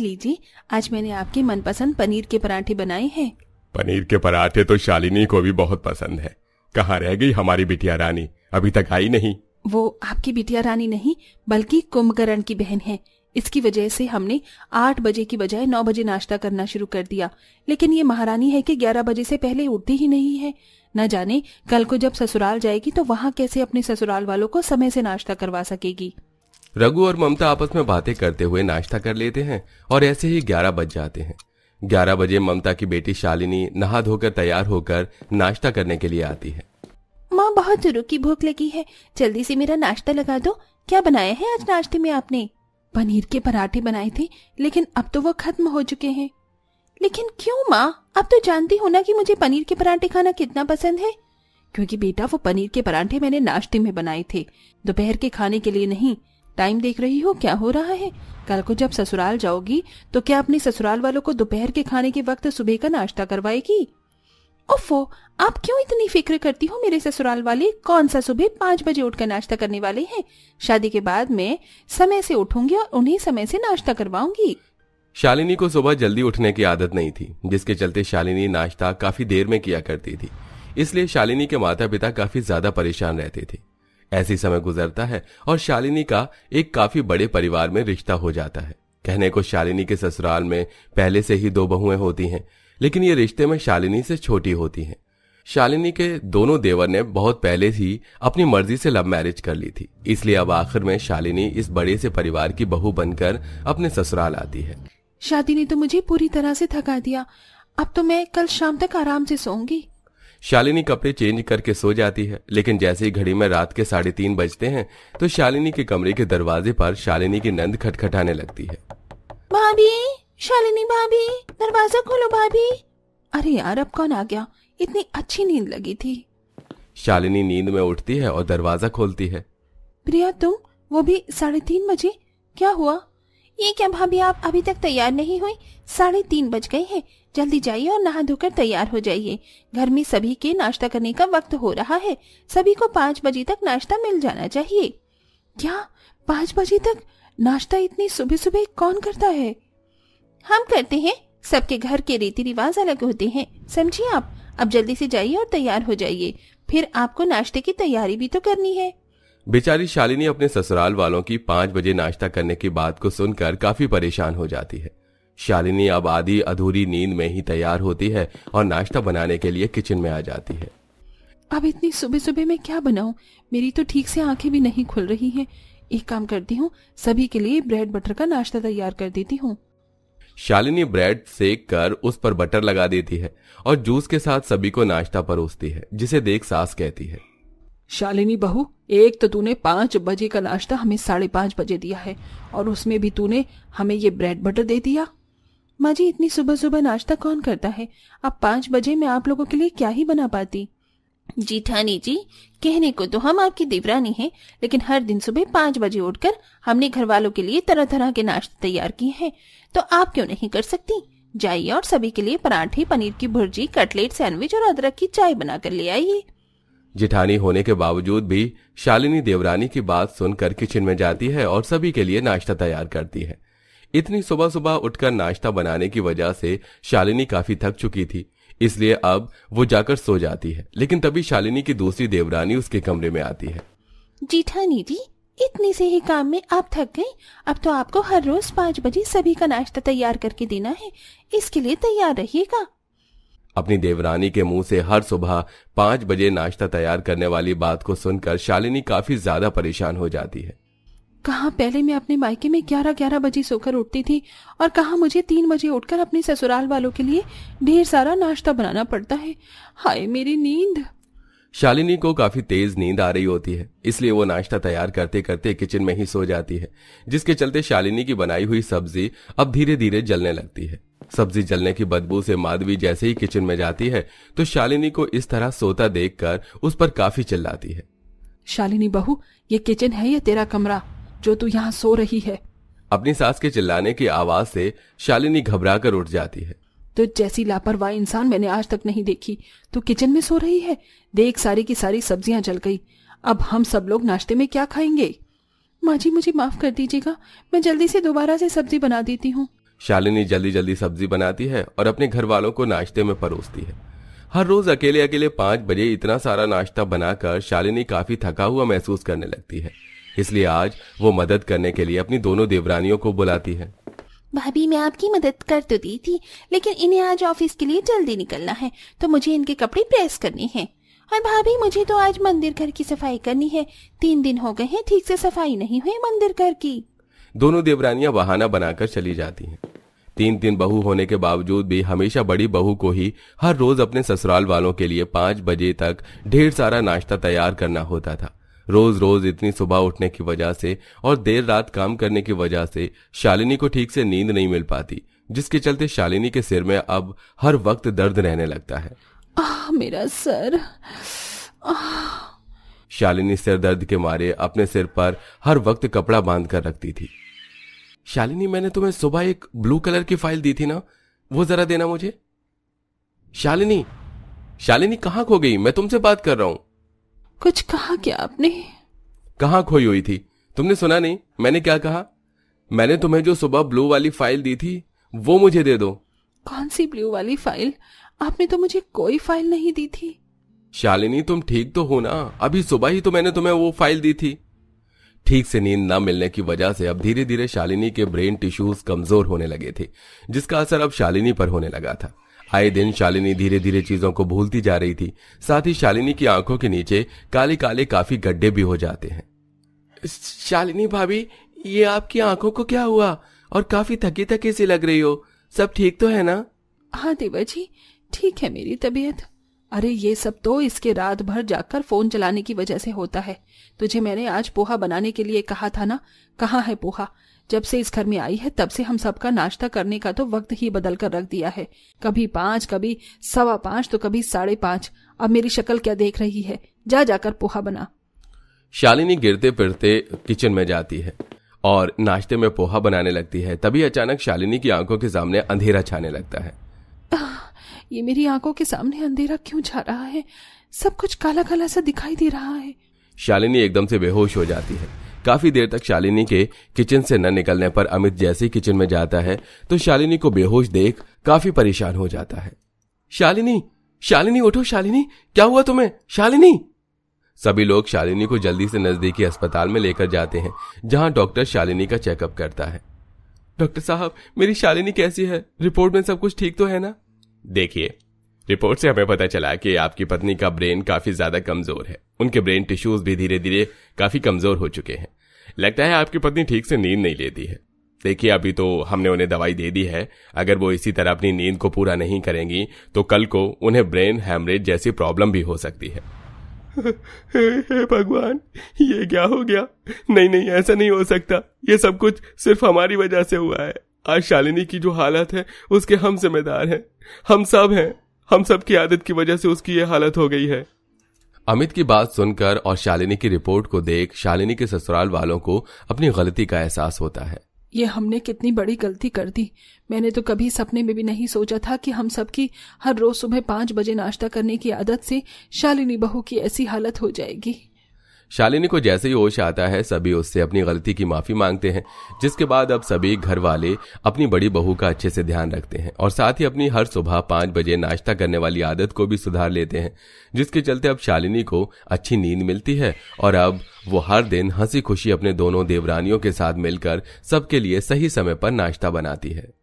लीजिए आज मैंने आपके मनपसंद पनीर के पराठे बनाए हैं पनीर के पराठे तो शालिनी को भी बहुत पसंद है कहाँ रह गई हमारी बिटिया रानी अभी तक आई नहीं वो आपकी बिटिया रानी नहीं बल्कि कुंभकर्ण की बहन है इसकी वजह से हमने आठ बजे की बजाय नौ बजे नाश्ता करना शुरू कर दिया लेकिन ये महारानी है कि ग्यारह बजे से पहले उठती ही नहीं है न जाने कल को जब ससुराल जाएगी तो वहाँ कैसे अपने ससुराल वालों को समय से नाश्ता करवा सकेगी रघु और ममता आपस में बातें करते हुए नाश्ता कर लेते हैं और ऐसे ही ग्यारह बज जाते हैं ग्यारह बजे ममता की बेटी शालिनी नहा धोकर तैयार होकर नाश्ता करने के लिए आती है माँ बहुत जरूर की भूख लगी है जल्दी से मेरा नाश्ता लगा दो क्या बनाया है आज नाश्ते में आपने पनीर के पराठे बनाए थे लेकिन अब तो वो खत्म हो चुके हैं लेकिन क्यों माँ आप तो जानती हो ना कि मुझे पनीर के पराठे खाना कितना पसंद है क्योंकि बेटा वो पनीर के पराठे मैंने नाश्ते में बनाए थे दोपहर के खाने के लिए नहीं टाइम देख रही हो क्या हो रहा है कल को जब ससुराल जाओगी तो क्या अपने ससुराल वालों को दोपहर के खाने के वक्त सुबह का नाश्ता करवाएगी ओफो आप क्यों इतनी फिक्र करती हो मेरे ससुराल वाले कौन सा सुबह पांच बजे उठकर नाश्ता करने वाले हैं शादी के बाद मैं समय से उठूंगी और उन्हें समय से नाश्ता करवाऊंगी शालिनी को सुबह जल्दी उठने की आदत नहीं थी जिसके चलते शालिनी नाश्ता काफी देर में किया करती थी इसलिए शालिनी के माता पिता काफी ज्यादा परेशान रहते थे ऐसी समय गुजरता है और शालिनी का एक काफी बड़े परिवार में रिश्ता हो जाता है कहने को शालिनी के ससुराल में पहले से ही दो बहुएं होती हैं लेकिन ये रिश्ते में शालिनी से छोटी होती हैं शालिनी के दोनों देवर ने बहुत पहले ही अपनी मर्जी से लव मैरिज कर ली थी इसलिए अब आखिर में शालिनी इस बड़े से परिवार की बहू बनकर अपने ससुराल आती है शादी ने तो मुझे पूरी तरह से थका दिया अब तो मैं कल शाम तक आराम से सोऊंगी शालिनी कपड़े चेंज करके सो जाती है लेकिन जैसे ही घड़ी में रात के साढ़े तीन बजते हैं तो शालिनी के कमरे के दरवाजे पर शालिनी की नंद खटखटाने लगती है भाभी शालिनी भाभी दरवाजा खोलो भाभी अरे यार अब कौन आ गया इतनी अच्छी नींद लगी थी शालिनी नींद में उठती है और दरवाजा खोलती है प्रिया तुम तो वो भी साढ़े तीन बजे क्या हुआ ये क्या भाभी आप अभी तक तैयार नहीं हुई साढ़े तीन बज गए हैं जल्दी जाइए और नहा धोकर तैयार हो जाइए घर में सभी के नाश्ता करने का वक्त हो रहा है सभी को पाँच बजे तक नाश्ता मिल जाना चाहिए क्या पाँच बजे तक नाश्ता इतनी सुबह सुबह कौन करता है हम करते हैं सबके घर के रीति रिवाज अलग होते हैं समझिए आप अब जल्दी से जाइए और तैयार हो जाइए फिर आपको नाश्ते की तैयारी भी तो करनी है बेचारी शालिनी अपने ससुराल वालों की पाँच बजे नाश्ता करने की बात को सुनकर काफी परेशान हो जाती है शालिनी अब आधी अधूरी नींद में ही तैयार होती है और नाश्ता बनाने के लिए किचन में आ जाती है अब इतनी सुबह सुबह में क्या बनाऊं मेरी तो ठीक से आंखें भी नहीं खुल रही हैं एक काम करती हूँ सभी के लिए ब्रेड बटर का नाश्ता तैयार कर देती हूँ शालिनी ब्रेड सेक कर उस पर बटर लगा देती है और जूस के साथ सभी को नाश्ता परोसती है जिसे देख सास कहती है शालिनी बहू एक तो तूने पांच बजे का नाश्ता हमें साढ़े पांच बजे दिया है और उसमें भी तूने हमें ये ब्रेड बटर दे दिया माँ जी इतनी सुबह सुबह नाश्ता कौन करता है अब पाँच बजे मैं आप लोगों के लिए क्या ही बना पाती जी ठानी जी कहने को तो हम आपकी देवरानी हैं लेकिन हर दिन सुबह पाँच बजे उठकर हमने घर वालों के लिए तरह तरह के नाश्ते तैयार किए हैं तो आप क्यों नहीं कर सकती जाइए और सभी के लिए पराठे पनीर की भुर्जी कटलेट सैंडविच और अदरक की चाय बनाकर ले आइए जिठानी होने के बावजूद भी शालिनी देवरानी की बात सुनकर किचन में जाती है और सभी के लिए नाश्ता तैयार करती है इतनी सुबह सुबह उठकर नाश्ता बनाने की वजह से शालिनी काफी थक चुकी थी इसलिए अब वो जाकर सो जाती है लेकिन तभी शालिनी की दूसरी देवरानी उसके कमरे में आती है जीठानी जी इतने से ही काम में आप थक गए अब तो आपको हर रोज पाँच बजे सभी का नाश्ता तैयार करके देना है इसके लिए तैयार रहिएगा अपनी देवरानी के मुंह से हर सुबह पाँच बजे नाश्ता तैयार करने वाली बात को सुनकर शालिनी काफी ज्यादा परेशान हो जाती है कहाँ पहले मैं अपने मायके में ग्यारह ग्यारह बजे सोकर उठती थी और कहा मुझे तीन बजे उठकर अपने ससुराल वालों के लिए ढेर सारा नाश्ता बनाना पड़ता है हाय मेरी नींद शालिनी को काफी तेज नींद आ रही होती है इसलिए वो नाश्ता तैयार करते करते किचन में ही सो जाती है जिसके चलते शालिनी की बनाई हुई सब्जी अब धीरे धीरे जलने लगती है सब्जी जलने की बदबू से माधवी जैसे ही किचन में जाती है तो शालिनी को इस तरह सोता देखकर उस पर काफी चिल्लाती है शालिनी बहू ये किचन है या तेरा कमरा जो तू यहाँ सो रही है अपनी सास के चिल्लाने की आवाज से शालिनी घबरा कर उठ जाती है तो जैसी लापरवाह इंसान मैंने आज तक नहीं देखी तू किचन में सो रही है देख सारी की सारी सब्जियां जल गई अब हम सब लोग नाश्ते में क्या खाएंगे माँ जी मुझे माफ कर दीजिएगा मैं जल्दी से दोबारा से सब्जी बना देती हूँ शालिनी जल्दी जल्दी सब्जी बनाती है और अपने घर वालों को नाश्ते में परोसती है हर रोज अकेले अकेले पांच बजे इतना सारा नाश्ता बनाकर शालिनी काफी थका हुआ महसूस करने लगती है इसलिए आज वो मदद करने के लिए अपनी दोनों देवरानियों को बुलाती है भाभी मैं आपकी मदद कर तो दी थी लेकिन इन्हें आज ऑफिस के लिए जल्दी निकलना है तो मुझे इनके कपड़े प्रेस करने हैं और भाभी मुझे तो आज मंदिर घर की सफाई करनी है तीन दिन हो गए हैं ठीक से सफाई नहीं हुई मंदिर घर की दोनों देवरानियां बहाना बनाकर चली जाती हैं तीन दिन बहू होने के बावजूद भी हमेशा बड़ी बहू को ही हर रोज अपने ससुराल वालों के लिए पांच बजे तक ढेर सारा नाश्ता तैयार करना होता था रोज रोज इतनी सुबह उठने की वजह से और देर रात काम करने की वजह से शालिनी को ठीक से नींद नहीं मिल पाती जिसके चलते शालिनी के सिर में अब हर वक्त दर्द रहने लगता है आ, मेरा सर आ... शालिनी सिर दर्द के मारे अपने सिर पर हर वक्त कपड़ा बांध कर रखती थी शालिनी मैंने तुम्हें सुबह एक ब्लू कलर की फाइल दी थी ना वो जरा देना मुझे शालिनी शालिनी कहाँ खो गई मैं तुमसे बात कर रहा हूं कुछ कहा क्या आपने कहा खोई हुई थी तुमने सुना नहीं मैंने क्या कहा मैंने तुम्हें जो सुबह ब्लू वाली फाइल दी थी वो मुझे दे दो कौन सी ब्लू वाली फाइल आपने तो मुझे कोई फाइल नहीं दी थी शालिनी तुम ठीक तो हो ना अभी सुबह ही तो मैंने तुम्हें वो फाइल दी थी ठीक से नींद न मिलने की वजह से अब धीरे धीरे शालिनी के ब्रेन टिश्यूज कमजोर होने लगे थे जिसका असर अब शालिनी पर होने लगा था आए दिन शालिनी धीरे धीरे चीजों को भूलती जा रही थी साथ ही शालिनी की आंखों के नीचे काले काले काफी गड्ढे भी हो जाते हैं शालिनी भाभी ये आपकी आंखों को क्या हुआ और काफी थकी थकी सी लग रही हो सब ठीक तो है ना हाँ देवा जी ठीक है मेरी तबीयत अरे ये सब तो इसके रात भर जाकर फोन चलाने की वजह से होता है तुझे मैंने आज पोहा बनाने के लिए कहा था ना कहाँ है पोहा जब से इस घर में आई है तब से हम सबका नाश्ता करने का तो वक्त ही बदल कर रख दिया है कभी पांच कभी सवा पांच तो कभी साढ़े पांच अब मेरी शक्ल क्या देख रही है जा जाकर पोहा बना शालिनी गिरते फिरते किचन में जाती है और नाश्ते में पोहा बनाने लगती है तभी अचानक शालिनी की आंखों के सामने अंधेरा छाने लगता है ये मेरी आंखों के सामने अंधेरा क्यों छा रहा है सब कुछ काला काला सा दिखाई दे रहा है शालिनी एकदम से बेहोश हो जाती है काफी देर तक शालिनी के किचन से न निकलने पर अमित जैसे किचन में जाता है तो शालिनी को बेहोश देख काफी परेशान हो जाता है शालिनी शालिनी उठो शालिनी क्या हुआ तुम्हें शालिनी सभी लोग शालिनी को जल्दी से नजदीकी अस्पताल में लेकर जाते हैं जहां डॉक्टर शालिनी का चेकअप करता है डॉक्टर साहब मेरी शालिनी कैसी है रिपोर्ट में सब कुछ ठीक तो है ना देखिए रिपोर्ट से हमें पता चला कि आपकी पत्नी का ब्रेन काफी ज्यादा कमजोर है उनके ब्रेन टिश्यूज भी धीरे धीरे काफी कमजोर हो चुके हैं लगता है आपकी पत्नी ठीक से नींद नहीं लेती है देखिए अभी तो हमने उन्हें दवाई दे दी है अगर वो इसी तरह अपनी नींद को पूरा नहीं करेंगी तो कल को उन्हें ब्रेन हैमरेज जैसी प्रॉब्लम भी हो सकती है हे भगवान ये क्या हो गया नहीं नहीं ऐसा नहीं हो सकता ये सब कुछ सिर्फ हमारी वजह से हुआ है आज शालिनी की जो हालत है उसके हम जिम्मेदार हैं हम सब हैं हम सब की आदत की वजह से उसकी ये हालत हो गई है अमित की बात सुनकर और शालिनी की रिपोर्ट को देख शालिनी के ससुराल वालों को अपनी गलती का एहसास होता है ये हमने कितनी बड़ी गलती कर दी मैंने तो कभी सपने में भी नहीं सोचा था कि हम सबकी हर रोज सुबह पांच बजे नाश्ता करने की आदत से शालिनी बहू की ऐसी हालत हो जाएगी शालिनी को जैसे ही होश आता है सभी उससे अपनी गलती की माफी मांगते हैं जिसके बाद अब सभी घर वाले अपनी बड़ी बहू का अच्छे से ध्यान रखते हैं और साथ ही अपनी हर सुबह पांच बजे नाश्ता करने वाली आदत को भी सुधार लेते हैं जिसके चलते अब शालिनी को अच्छी नींद मिलती है और अब वो हर दिन हंसी खुशी अपने दोनों देवरानियों के साथ मिलकर सबके लिए सही समय पर नाश्ता बनाती है